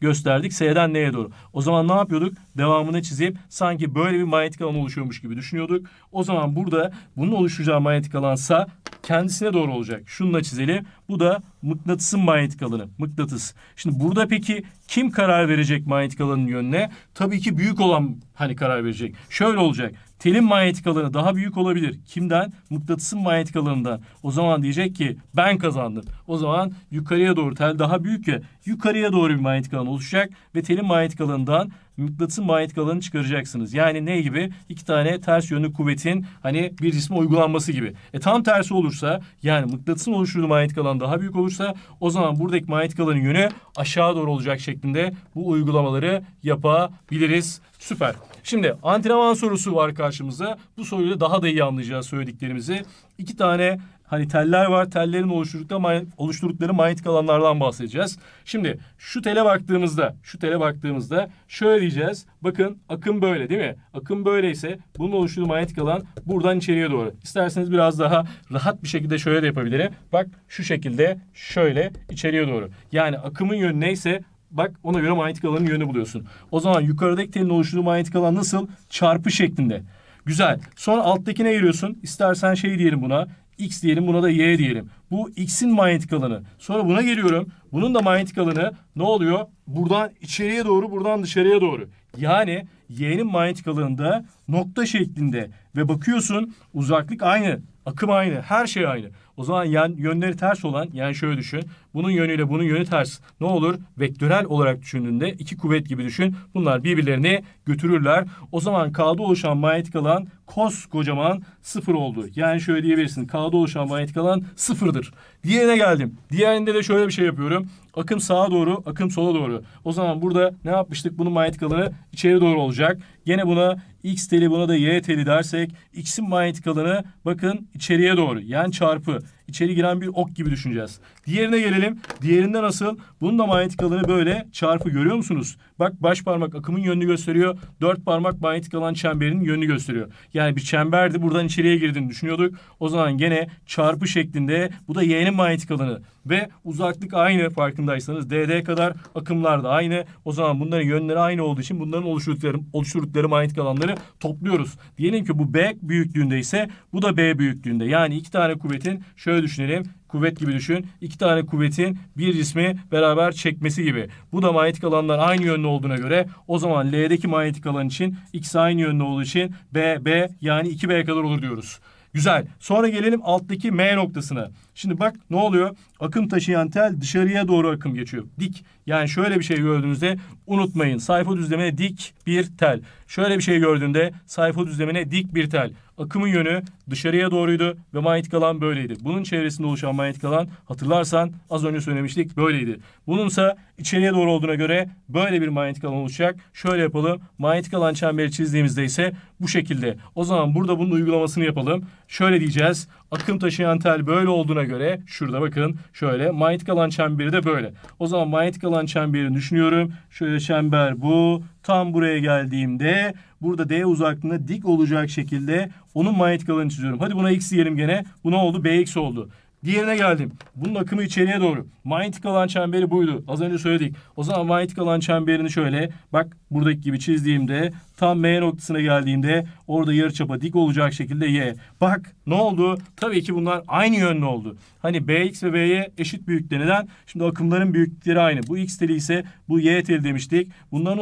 gösterdik. S'den N'ye doğru. O zaman ne yapıyorduk? Devamını çizip sanki böyle bir manyetik alan oluşuyormuş gibi düşünüyorduk. O zaman burada bunun oluşacağı manyetik alansa kendisine doğru olacak. Şununla çizelim. Bu da mıknatısın manyetik alanı. Mıknatıs. Şimdi burada peki kim karar verecek manyetik alanın yönüne? Tabii ki büyük olan hani karar verecek. Şöyle olacak. Telin manyetik alanı daha büyük olabilir. Kimden? Mıknatısın manyetik alanında. O zaman diyecek ki ben kazandım. O zaman yukarıya doğru tel daha büyük ya. Yukarıya doğru bir manyetik alan oluşacak ve telin manyetik alanından mıknatısın manyetik alanını çıkaracaksınız. Yani ne gibi? İki tane ters yönlü kuvvetin hani bir cisme uygulanması gibi. E tam tersi olursa yani mıknatısın oluşturduğu manyetik alan daha büyük olursa o zaman buradaki manyetik alanın yönü aşağı doğru olacak şeklinde bu uygulamaları yapabiliriz. Süper. Şimdi antrenman sorusu var karşımıza. Bu soruyla daha da iyi anlayacağız söylediklerimizi. İki tane hani teller var. Tellerin oluşturdukları, oluşturdukları manyetik alanlardan bahsedeceğiz. Şimdi şu tele baktığımızda, şu tele baktığımızda şöyle diyeceğiz. Bakın akım böyle değil mi? Akım böyleyse bunun oluşturduğu manyetik alan buradan içeriye doğru. İsterseniz biraz daha rahat bir şekilde şöyle de yapabilirim. Bak şu şekilde şöyle içeriye doğru. Yani akımın yönü neyse Bak ona göre manyetik alanın yönü buluyorsun. O zaman yukarıdaki telin oluşturduğu manyetik alan nasıl? Çarpı şeklinde. Güzel. Sonra alttakine giriyorsun. İstersen şey diyelim buna. X diyelim buna da Y diyelim. Bu X'in manyetik alanı. Sonra buna geliyorum. Bunun da manyetik alanı ne oluyor? buradan içeriye doğru buradan dışarıya doğru. Yani Y'nin manyetik alanında nokta şeklinde ve bakıyorsun uzaklık aynı, akım aynı, her şey aynı. O zaman yan, yönleri ters olan yani şöyle düşün. Bunun yönüyle bunun yönü ters. Ne olur? Vektörel olarak düşündüğünde iki kuvvet gibi düşün. Bunlar birbirlerini götürürler. O zaman K'da oluşan manyetik alan koskocaman sıfır oldu. Yani şöyle diyebilirsin. K'da oluşan manyetik alan sıfırdır. Diğerine geldim. Diğerinde de şöyle bir şey yapıyorum. Akım sağa doğru, akım sola doğru. O zaman burada ne yapmıştık? Bunun manyetik alanı içeri doğru olacak. Gene buna x teli buna da y teli dersek x'in manyetik alanı bakın içeriye doğru. Yani çarpı içeri giren bir ok gibi düşüneceğiz. Diğerine gelelim. Diğerinde nasıl? Bunun da manyetik alanı böyle çarpı görüyor musunuz? Bak baş parmak akımın yönünü gösteriyor. Dört parmak manyetik alan çemberinin yönünü gösteriyor. Yani bir çemberdi buradan içeriye girdiğini düşünüyorduk. O zaman gene çarpı şeklinde bu da y'nin manyetik alanı. Ve uzaklık aynı farkındaysanız dd kadar akımlar da aynı. O zaman bunların yönleri aynı olduğu için bunların oluşturdukları, oluşturdukları manyetik alanları topluyoruz. Diyelim ki bu b büyüklüğünde ise bu da b büyüklüğünde. Yani iki tane kuvvetin şöyle şöyle düşünelim. Kuvvet gibi düşün. İki tane kuvvetin bir cismi beraber çekmesi gibi. Bu da manyetik alanlar aynı yönlü olduğuna göre o zaman L'deki manyetik alan için X aynı yönlü olduğu için B, B yani 2B kadar olur diyoruz. Güzel. Sonra gelelim alttaki M noktasına. Şimdi bak ne oluyor? Akım taşıyan tel dışarıya doğru akım geçiyor. Dik. Yani şöyle bir şey gördüğünüzde unutmayın. Sayfa düzlemine dik bir tel. Şöyle bir şey gördüğünde sayfa düzlemine dik bir tel. Akımın yönü dışarıya doğruydu ve manyetik alan böyleydi. Bunun çevresinde oluşan manyetik alan hatırlarsan az önce söylemiştik böyleydi. Bununsa içeriye doğru olduğuna göre böyle bir manyetik alan oluşacak. Şöyle yapalım. Manyetik alan çemberi çizdiğimizde ise bu şekilde. O zaman burada bunun uygulamasını yapalım şöyle diyeceğiz. Akım taşıyan tel böyle olduğuna göre şurada bakın şöyle manyetik alan çemberi de böyle. O zaman manyetik alan çemberini düşünüyorum. Şöyle çember bu. Tam buraya geldiğimde burada D uzaklığında dik olacak şekilde onun manyetik alanını çiziyorum. Hadi buna X diyelim gene. Bu ne oldu? BX oldu. Diğerine geldim. Bunun akımı içeriye doğru. Manyetik alan çemberi buydu. Az önce söyledik. O zaman manyetik alan çemberini şöyle bak buradaki gibi çizdiğimde Tam M noktasına geldiğimde orada yarı çapa dik olacak şekilde Y. Bak ne oldu? Tabii ki bunlar aynı yönlü oldu. Hani BX ve BY eşit büyüklükte neden? Şimdi akımların büyüklükleri aynı. Bu X teli ise bu Y teli demiştik. Bunların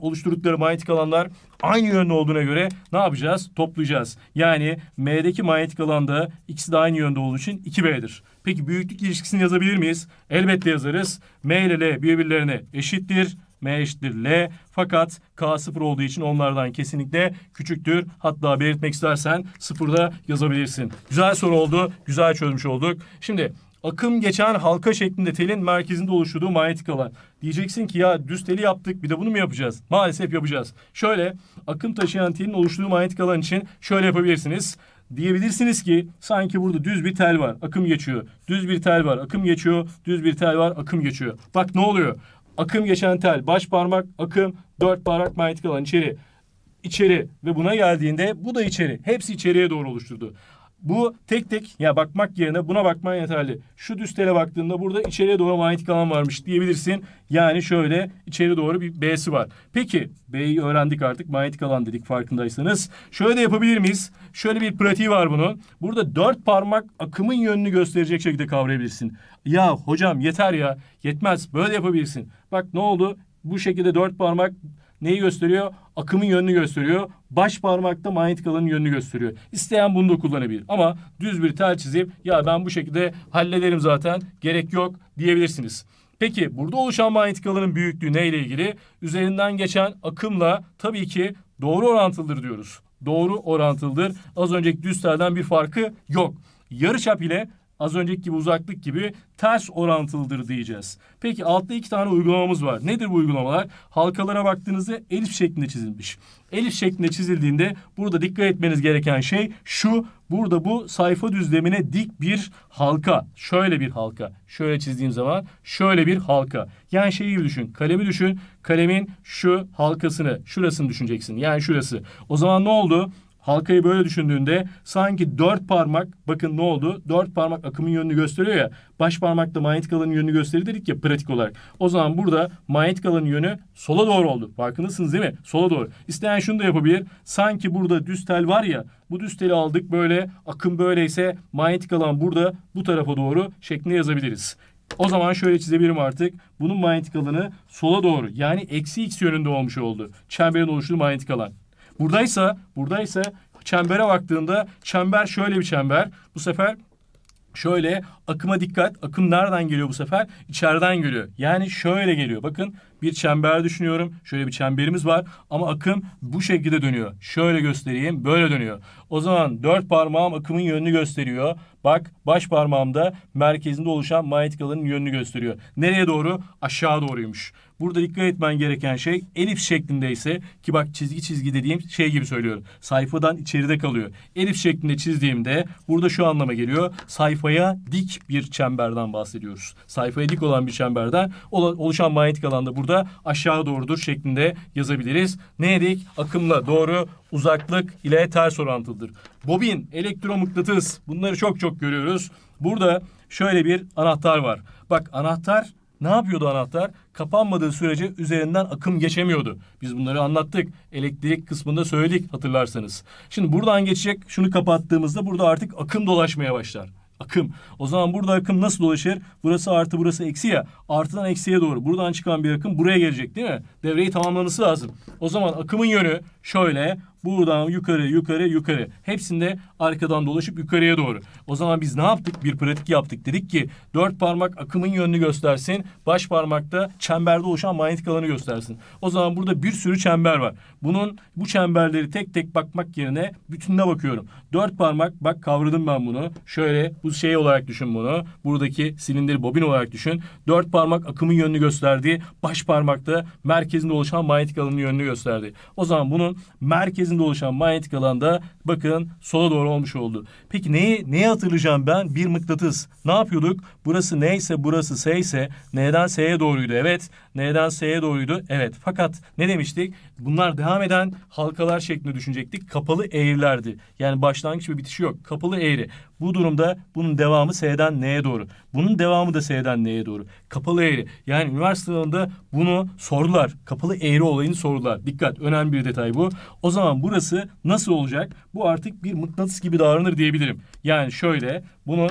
oluşturdukları manyetik alanlar aynı yönlü olduğuna göre ne yapacağız? Toplayacağız. Yani M'deki manyetik alanda ikisi de aynı yönde olduğu için 2B'dir. Peki büyüklük ilişkisini yazabilir miyiz? Elbette yazarız. M ile L birbirlerine eşittir. M eşittir L. Fakat K sıfır olduğu için onlardan kesinlikle küçüktür. Hatta belirtmek istersen sıfırda yazabilirsin. Güzel soru oldu. Güzel çözmüş olduk. Şimdi akım geçen halka şeklinde telin merkezinde oluşturduğu manyetik alan. Diyeceksin ki ya düz teli yaptık bir de bunu mu yapacağız? Maalesef yapacağız. Şöyle akım taşıyan telin oluşturduğu manyetik alan için şöyle yapabilirsiniz. Diyebilirsiniz ki sanki burada düz bir tel var, akım geçiyor. Düz bir tel var, akım geçiyor. Düz bir tel var, akım geçiyor. Bak ne oluyor? akım geçen tel baş parmak akım dört parmak manyetik alan içeri içeri ve buna geldiğinde bu da içeri. Hepsi içeriye doğru oluşturdu. Bu tek tek ya bakmak yerine buna bakman yeterli. Şu düstele baktığında burada içeriye doğru manyetik alan varmış diyebilirsin. Yani şöyle içeri doğru bir B'si var. Peki B'yi öğrendik artık manyetik alan dedik farkındaysanız. Şöyle de yapabilir miyiz? Şöyle bir pratiği var bunun. Burada dört parmak akımın yönünü gösterecek şekilde kavrayabilirsin. Ya hocam yeter ya yetmez böyle yapabilirsin. Bak ne oldu? Bu şekilde dört parmak neyi gösteriyor? Akımın yönünü gösteriyor. Baş parmakta manyetik alanın yönünü gösteriyor. İsteyen bunu da kullanabilir. Ama düz bir tel çizip ya ben bu şekilde hallederim zaten gerek yok diyebilirsiniz. Peki burada oluşan manyetik alanın büyüklüğü neyle ilgili? Üzerinden geçen akımla tabii ki doğru orantılıdır diyoruz. Doğru orantılıdır. Az önceki düz telden bir farkı yok. Yarıçap ile az önceki gibi uzaklık gibi ters orantılıdır diyeceğiz. Peki altta iki tane uygulamamız var. Nedir bu uygulamalar? Halkalara baktığınızda elif şeklinde çizilmiş. Elif şeklinde çizildiğinde burada dikkat etmeniz gereken şey şu. Burada bu sayfa düzlemine dik bir halka. Şöyle bir halka. Şöyle çizdiğim zaman şöyle bir halka. Yani şeyi gibi düşün. Kalemi düşün. Kalemin şu halkasını, şurasını düşüneceksin. Yani şurası. O zaman ne oldu? halkayı böyle düşündüğünde sanki dört parmak bakın ne oldu? Dört parmak akımın yönünü gösteriyor ya. Baş da manyetik alanın yönünü gösterir dedik ya pratik olarak. O zaman burada manyetik alanın yönü sola doğru oldu. Farkındasınız değil mi? Sola doğru. İsteyen şunu da yapabilir. Sanki burada düz tel var ya. Bu düz teli aldık böyle. Akım böyleyse manyetik alan burada bu tarafa doğru şeklinde yazabiliriz. O zaman şöyle çizebilirim artık. Bunun manyetik alanı sola doğru yani eksi x yönünde olmuş oldu. Çemberin oluştuğu manyetik alan. Buradaysa, buradaysa çembere baktığında çember şöyle bir çember. Bu sefer şöyle akıma dikkat. Akım nereden geliyor bu sefer? İçeriden geliyor. Yani şöyle geliyor. Bakın bir çember düşünüyorum. Şöyle bir çemberimiz var ama akım bu şekilde dönüyor. Şöyle göstereyim. Böyle dönüyor. O zaman dört parmağım akımın yönünü gösteriyor. Bak baş parmağımda merkezinde oluşan manyetik alanın yönünü gösteriyor. Nereye doğru? Aşağı doğruymuş. Burada dikkat etmen gereken şey elips şeklinde ise ki bak çizgi çizgi dediğim şey gibi söylüyorum. Sayfadan içeride kalıyor. Elips şeklinde çizdiğimde burada şu anlama geliyor. Sayfaya dik bir çemberden bahsediyoruz. Sayfaya dik olan bir çemberden oluşan manyetik alanda burada aşağı doğrudur şeklinde yazabiliriz. Ne dedik? Akımla doğru uzaklık ile ters orantılıdır. Bobin, elektromıknatıs bunları çok çok görüyoruz. Burada şöyle bir anahtar var. Bak anahtar ne yapıyordu anahtar? Kapanmadığı sürece üzerinden akım geçemiyordu. Biz bunları anlattık. Elektrik kısmında söyledik hatırlarsanız. Şimdi buradan geçecek şunu kapattığımızda burada artık akım dolaşmaya başlar akım. O zaman burada akım nasıl dolaşır? Burası artı burası eksi ya. Artıdan eksiye doğru. Buradan çıkan bir akım buraya gelecek değil mi? Devreyi tamamlaması lazım. O zaman akımın yönü şöyle Buradan yukarı, yukarı, yukarı. Hepsinde arkadan dolaşıp yukarıya doğru. O zaman biz ne yaptık? Bir pratik yaptık. Dedik ki dört parmak akımın yönünü göstersin. Baş parmakta çemberde oluşan manyetik alanı göstersin. O zaman burada bir sürü çember var. Bunun bu çemberleri tek tek bakmak yerine bütününe bakıyorum. Dört parmak bak kavradım ben bunu. Şöyle bu şey olarak düşün bunu. Buradaki silindir bobin olarak düşün. Dört parmak akımın yönünü gösterdi. Baş parmakta merkezinde oluşan manyetik alanın yönünü gösterdi. O zaman bunun merkezi merkezinde oluşan manyetik alanda bakın sola doğru olmuş oldu. Peki neyi, neyi hatırlayacağım ben? Bir mıknatıs. Ne yapıyorduk? Burası neyse burası S ise N'den S'ye doğruydu. Evet. N'den S'ye doğruydu. Evet. Fakat ne demiştik? Bunlar devam eden halkalar şeklinde düşünecektik. Kapalı eğrilerdi. Yani başlangıç ve bitişi yok. Kapalı eğri. Bu durumda bunun devamı S'den N'ye doğru. Bunun devamı da S'den N'ye doğru. Kapalı eğri. Yani üniversite sınavında bunu sordular. Kapalı eğri olayını sordular. Dikkat önemli bir detay bu. O zaman burası nasıl olacak? Bu artık bir mıknatıs gibi davranır diyebilirim. Yani şöyle bunun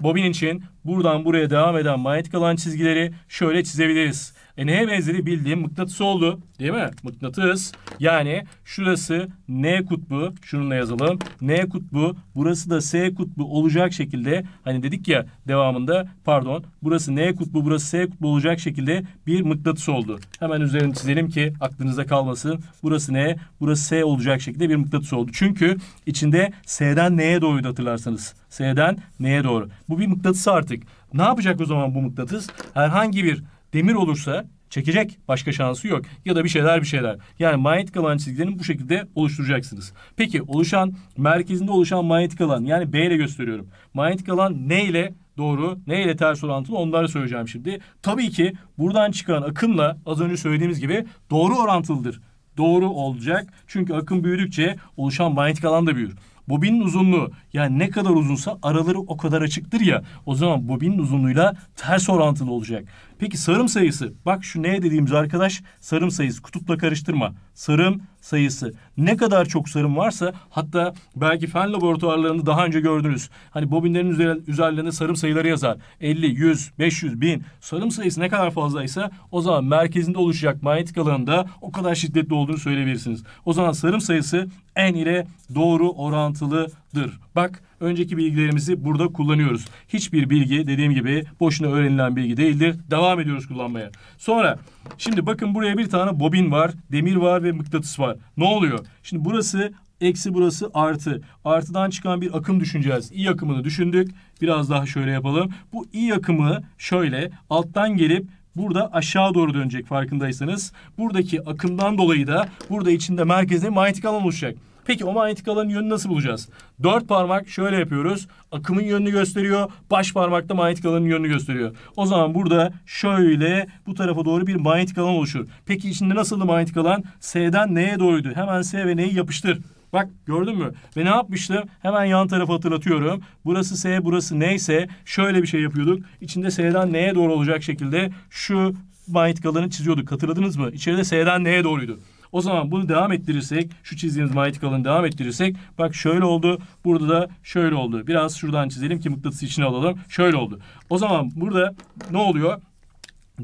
bobin için buradan buraya devam eden manyetik alan çizgileri şöyle çizebiliriz. E neye benzeri? Bildiğim mıknatısı oldu. Değil mi? Mıknatıs. Yani şurası N kutbu. Şununla yazalım. N kutbu. Burası da S kutbu olacak şekilde. Hani dedik ya devamında pardon. Burası N kutbu. Burası S kutbu olacak şekilde bir mıknatıs oldu. Hemen üzerini çizelim ki aklınıza kalmasın. Burası N. Burası S olacak şekilde bir mıknatıs oldu. Çünkü içinde S'den N'ye doğru hatırlarsanız. S'den N'ye doğru. Bu bir mıknatıs artık. Ne yapacak o zaman bu mıknatıs? Herhangi bir demir olursa çekecek. Başka şansı yok. Ya da bir şeyler bir şeyler. Yani manyetik alan çizgilerini bu şekilde oluşturacaksınız. Peki oluşan, merkezinde oluşan manyetik alan yani B ile gösteriyorum. Manyetik alan ne ile doğru, ne ile ters orantılı onları söyleyeceğim şimdi. Tabii ki buradan çıkan akımla az önce söylediğimiz gibi doğru orantılıdır. Doğru olacak. Çünkü akım büyüdükçe oluşan manyetik alan da büyür. Bobinin uzunluğu yani ne kadar uzunsa araları o kadar açıktır ya. O zaman bobinin uzunluğuyla ters orantılı olacak. Peki sarım sayısı. Bak şu ne dediğimiz arkadaş sarım sayısı. Kutupla karıştırma. Sarım sayısı. Ne kadar çok sarım varsa hatta belki fen laboratuvarlarında daha önce gördünüz. Hani bobinlerin üzerlerinde sarım sayıları yazar. 50, 100, 500, 1000. Sarım sayısı ne kadar fazlaysa o zaman merkezinde oluşacak manyetik alanında o kadar şiddetli olduğunu söyleyebilirsiniz. O zaman sarım sayısı en ile doğru orantılıdır. Bak önceki bilgilerimizi burada kullanıyoruz. Hiçbir bilgi dediğim gibi boşuna öğrenilen bilgi değildir. Devam ediyoruz kullanmaya. Sonra şimdi bakın buraya bir tane bobin var, demir var ve mıknatıs var. Ne oluyor? Şimdi burası eksi burası artı. Artıdan çıkan bir akım düşüneceğiz. İ akımını düşündük. Biraz daha şöyle yapalım. Bu i akımı şöyle alttan gelip burada aşağı doğru dönecek farkındaysanız. Buradaki akımdan dolayı da burada içinde merkezde manyetik alan oluşacak. Peki o manyetik alanın yönünü nasıl bulacağız? Dört parmak şöyle yapıyoruz. Akımın yönünü gösteriyor. Baş parmakta manyetik alanın yönünü gösteriyor. O zaman burada şöyle bu tarafa doğru bir manyetik alan oluşur. Peki içinde nasıldı manyetik alan? S'den N'ye doğruydu? Hemen S ve N'yi yapıştır. Bak gördün mü? Ve ne yapmıştım? Hemen yan tarafı hatırlatıyorum. Burası S, burası neyse şöyle bir şey yapıyorduk. İçinde S'den N'ye doğru olacak şekilde şu manyetik alanı çiziyorduk. Hatırladınız mı? İçeride S'den N'ye doğruydu? O zaman bunu devam ettirirsek şu çizdiğimiz manyetik alanı devam ettirirsek bak şöyle oldu. Burada da şöyle oldu. Biraz şuradan çizelim ki mıknatısı içine alalım. Şöyle oldu. O zaman burada ne oluyor?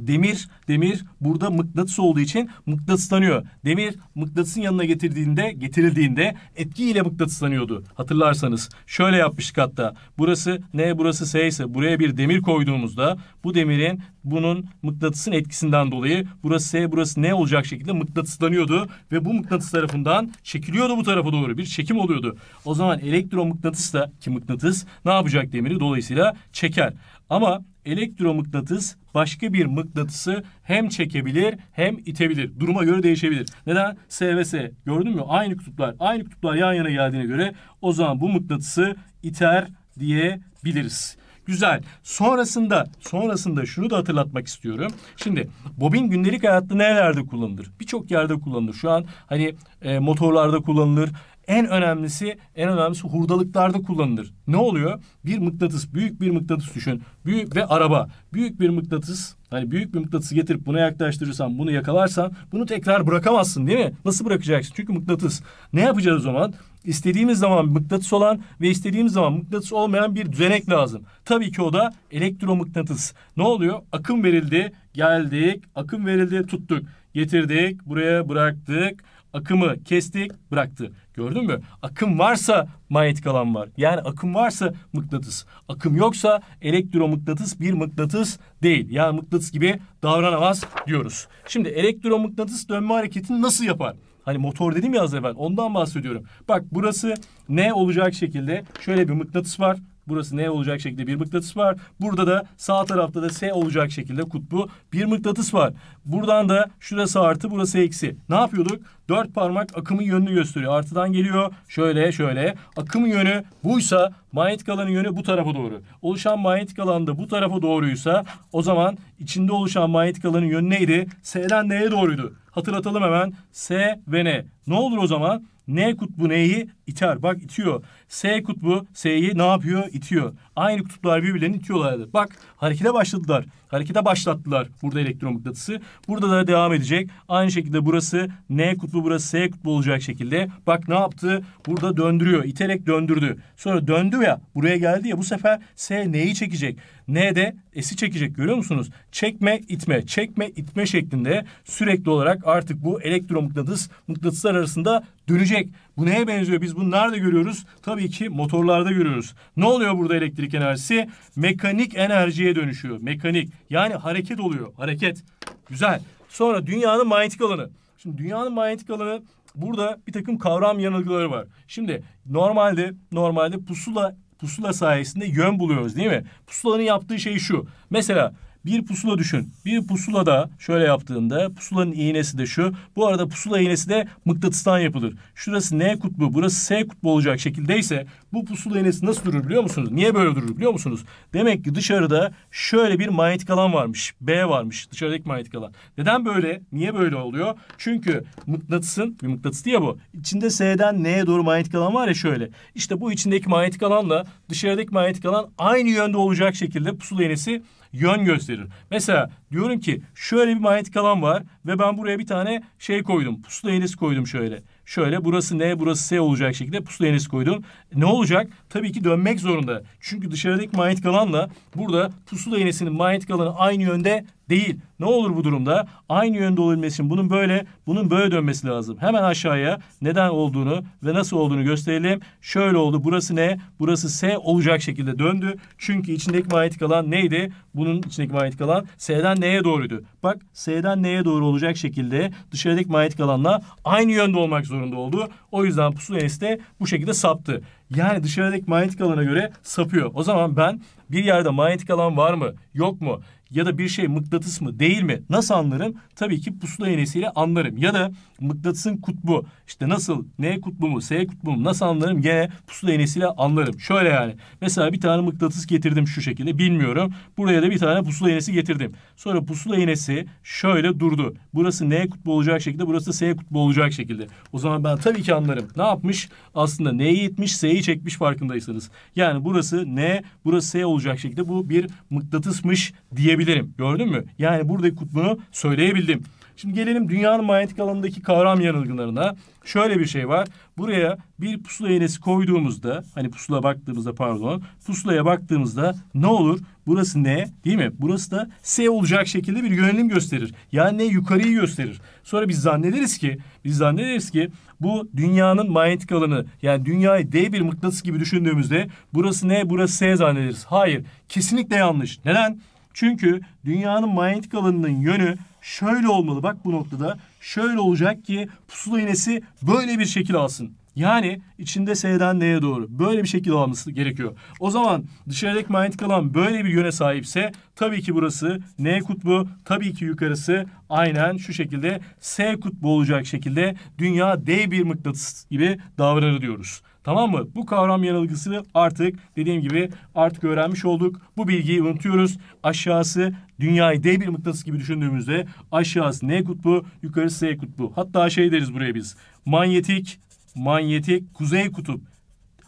Demir, demir burada mıknatıs olduğu için mıknatıslanıyor. Demir mıknatısın yanına getirdiğinde, getirildiğinde etkiyle mıknatıslanıyordu. Hatırlarsanız şöyle yapmıştık hatta. Burası N, burası S ise buraya bir demir koyduğumuzda bu demirin bunun mıknatısın etkisinden dolayı burası S, burası N olacak şekilde mıknatıslanıyordu ve bu mıknatıs tarafından çekiliyordu bu tarafa doğru. Bir çekim oluyordu. O zaman elektromıknatıs da ki mıknatıs ne yapacak demiri dolayısıyla çeker. Ama elektromıknatıs başka bir mıknatısı hem çekebilir hem itebilir. Duruma göre değişebilir. Neden? S ve S. Gördün mü? Aynı kutuplar. Aynı kutuplar yan yana geldiğine göre o zaman bu mıknatısı iter diyebiliriz. Güzel. Sonrasında sonrasında şunu da hatırlatmak istiyorum. Şimdi bobin gündelik hayatta nelerde kullanılır? Birçok yerde kullanılır. Şu an hani e, motorlarda kullanılır, en önemlisi en önemlisi hurdalıklarda kullanılır. Ne oluyor? Bir mıknatıs, büyük bir mıknatıs düşün. Büyük ve araba. Büyük bir mıknatıs Hani büyük bir mıknatısı getirip buna yaklaştırırsan, bunu yakalarsan bunu tekrar bırakamazsın değil mi? Nasıl bırakacaksın? Çünkü mıknatıs. Ne yapacağız o zaman? İstediğimiz zaman mıknatıs olan ve istediğimiz zaman mıknatıs olmayan bir düzenek lazım. Tabii ki o da elektromıknatıs. Ne oluyor? Akım verildi, geldik, akım verildi, tuttuk, getirdik, buraya bıraktık akımı kestik bıraktı. Gördün mü? Akım varsa manyetik alan var. Yani akım varsa mıknatıs. Akım yoksa elektromıknatıs bir mıknatıs değil. Yani mıknatıs gibi davranamaz diyoruz. Şimdi elektromıknatıs dönme hareketini nasıl yapar? Hani motor dedim ya az evvel ondan bahsediyorum. Bak burası ne olacak şekilde şöyle bir mıknatıs var. Burası N olacak şekilde bir mıknatıs var. Burada da sağ tarafta da S olacak şekilde kutbu bir mıknatıs var. Buradan da şurası artı burası eksi. Ne yapıyorduk? Dört parmak akımın yönünü gösteriyor. Artıdan geliyor. Şöyle şöyle. Akımın yönü buysa manyetik alanın yönü bu tarafa doğru. Oluşan manyetik alan da bu tarafa doğruysa o zaman içinde oluşan manyetik alanın yönü neydi? S'den N'ye doğruydu. Hatırlatalım hemen. S ve N. Ne olur o zaman? N kutbu N'yi iter. Bak itiyor. S kutbu S'yi ne yapıyor? İtiyor. Aynı kutuplar birbirlerini itiyorlardı. Bak harekete başladılar. Harekete başlattılar burada elektron mıknatısı. Burada da devam edecek. Aynı şekilde burası N kutbu burası S kutbu olacak şekilde. Bak ne yaptı? Burada döndürüyor. İterek döndürdü. Sonra döndü ya buraya geldi ya bu sefer S N'yi çekecek. N de S'i çekecek görüyor musunuz? Çekme itme çekme itme şeklinde sürekli olarak artık bu elektron mıknatıs mıknatıslar arasında dönecek. Bu neye benziyor? Biz bunu nerede görüyoruz? Tabii ki motorlarda görüyoruz. Ne oluyor burada elektrik enerjisi? Mekanik enerjiye dönüşüyor. Mekanik. Yani hareket oluyor. Hareket. Güzel. Sonra dünyanın manyetik alanı. Şimdi dünyanın manyetik alanı burada bir takım kavram yanılgıları var. Şimdi normalde normalde pusula pusula sayesinde yön buluyoruz değil mi? Pusulanın yaptığı şey şu. Mesela bir pusula düşün. Bir pusula da şöyle yaptığında pusulanın iğnesi de şu. Bu arada pusula iğnesi de mıknatıstan yapılır. Şurası N kutbu, burası S kutbu olacak şekildeyse bu pusula iğnesi nasıl durur biliyor musunuz? Niye böyle durur biliyor musunuz? Demek ki dışarıda şöyle bir manyetik alan varmış. B varmış. Dışarıdaki manyetik alan. Neden böyle? Niye böyle oluyor? Çünkü mıknatısın, bir mıknatıs diye bu. İçinde S'den N'ye doğru manyetik alan var ya şöyle. İşte bu içindeki manyetik alanla dışarıdaki manyetik alan aynı yönde olacak şekilde pusula iğnesi yön gösterir. Mesela diyorum ki şöyle bir manyetik alan var ve ben buraya bir tane şey koydum. Pusula iğnesi koydum şöyle şöyle burası N burası S olacak şekilde pusula yenisi koydum Ne olacak? Tabii ki dönmek zorunda. Çünkü dışarıdaki manyetik alanla burada pusula yenisinin manyetik alanı aynı yönde değil. Ne olur bu durumda? Aynı yönde olabilmesi bunun böyle, bunun böyle dönmesi lazım. Hemen aşağıya neden olduğunu ve nasıl olduğunu gösterelim. Şöyle oldu. Burası ne? Burası S olacak şekilde döndü. Çünkü içindeki manyetik alan neydi? Bunun içindeki manyetik alan S'den N'ye doğruydu. Bak S'den N'ye doğru olacak şekilde dışarıdaki manyetik alanla aynı yönde olmak zorunda oldu. O yüzden pusula enesi de bu şekilde saptı. Yani dışarıdaki manyetik alana göre sapıyor. O zaman ben bir yerde manyetik alan var mı? Yok mu? ya da bir şey mıknatıs mı değil mi nasıl anlarım? Tabii ki pusula iğnesiyle anlarım. Ya da mıknatısın kutbu işte nasıl N kutbu mu S kutbu mu nasıl anlarım? Gene pusula iğnesiyle anlarım. Şöyle yani mesela bir tane mıknatıs getirdim şu şekilde bilmiyorum. Buraya da bir tane pusula iğnesi getirdim. Sonra pusula iğnesi şöyle durdu. Burası N kutbu olacak şekilde burası S kutbu olacak şekilde. O zaman ben tabii ki anlarım. Ne yapmış? Aslında N'yi itmiş S'yi çekmiş farkındaysanız. Yani burası N burası S olacak şekilde bu bir mıknatısmış diye söyleyebilirim. Gördün mü? Yani buradaki kutbunu söyleyebildim. Şimdi gelelim dünyanın manyetik alanındaki kavram yanılgılarına. Şöyle bir şey var. Buraya bir pusula iğnesi koyduğumuzda hani pusula baktığımızda pardon pusulaya baktığımızda ne olur? Burası ne değil mi? Burası da S olacak şekilde bir yönelim gösterir. Yani yukarıyı gösterir. Sonra biz zannederiz ki biz zannederiz ki bu dünyanın manyetik alanı yani dünyayı D bir mıknatıs gibi düşündüğümüzde burası ne burası S zannederiz. Hayır kesinlikle yanlış. Neden? Çünkü dünyanın manyetik alanının yönü şöyle olmalı. Bak bu noktada şöyle olacak ki pusula iğnesi böyle bir şekil alsın. Yani içinde S'den N'ye doğru böyle bir şekil alması gerekiyor. O zaman dışarıdaki manyetik alan böyle bir yöne sahipse tabii ki burası N kutbu, tabii ki yukarısı aynen şu şekilde S kutbu olacak şekilde dünya D bir mıknatıs gibi davranır diyoruz. Tamam mı? Bu kavram yanılgısını artık dediğim gibi artık öğrenmiş olduk. Bu bilgiyi unutuyoruz. Aşağısı dünyayı D bir mıknatıs gibi düşündüğümüzde aşağısı N kutbu, yukarısı S kutbu. Hatta şey deriz buraya biz. Manyetik, manyetik kuzey kutup.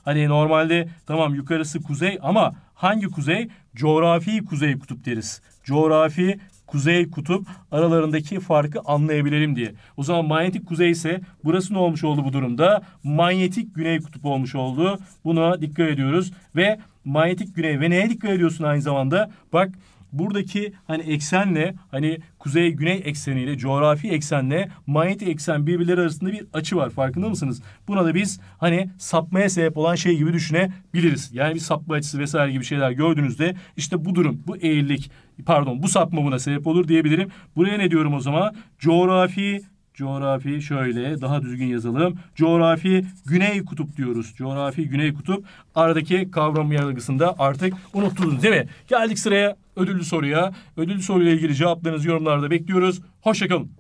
Hani normalde tamam yukarısı kuzey ama hangi kuzey? Coğrafi kuzey kutup deriz. Coğrafi kuzey kutup aralarındaki farkı anlayabilirim diye. O zaman manyetik kuzey ise burası ne olmuş oldu bu durumda? Manyetik güney kutup olmuş oldu. Buna dikkat ediyoruz ve manyetik güney ve neye dikkat ediyorsun aynı zamanda? Bak buradaki hani eksenle hani kuzey güney ekseniyle coğrafi eksenle manyetik eksen birbirleri arasında bir açı var farkında mısınız? Buna da biz hani sapmaya sebep olan şey gibi düşünebiliriz. Yani bir sapma açısı vesaire gibi şeyler gördüğünüzde işte bu durum bu eğrilik pardon bu sapma buna sebep olur diyebilirim. Buraya ne diyorum o zaman? Coğrafi Coğrafi şöyle daha düzgün yazalım. Coğrafi güney kutup diyoruz. Coğrafi güney kutup aradaki kavram yargısında artık unuttunuz değil mi? Geldik sıraya ödüllü soruya. Ödüllü soruyla ilgili cevaplarınızı yorumlarda bekliyoruz. Hoşçakalın.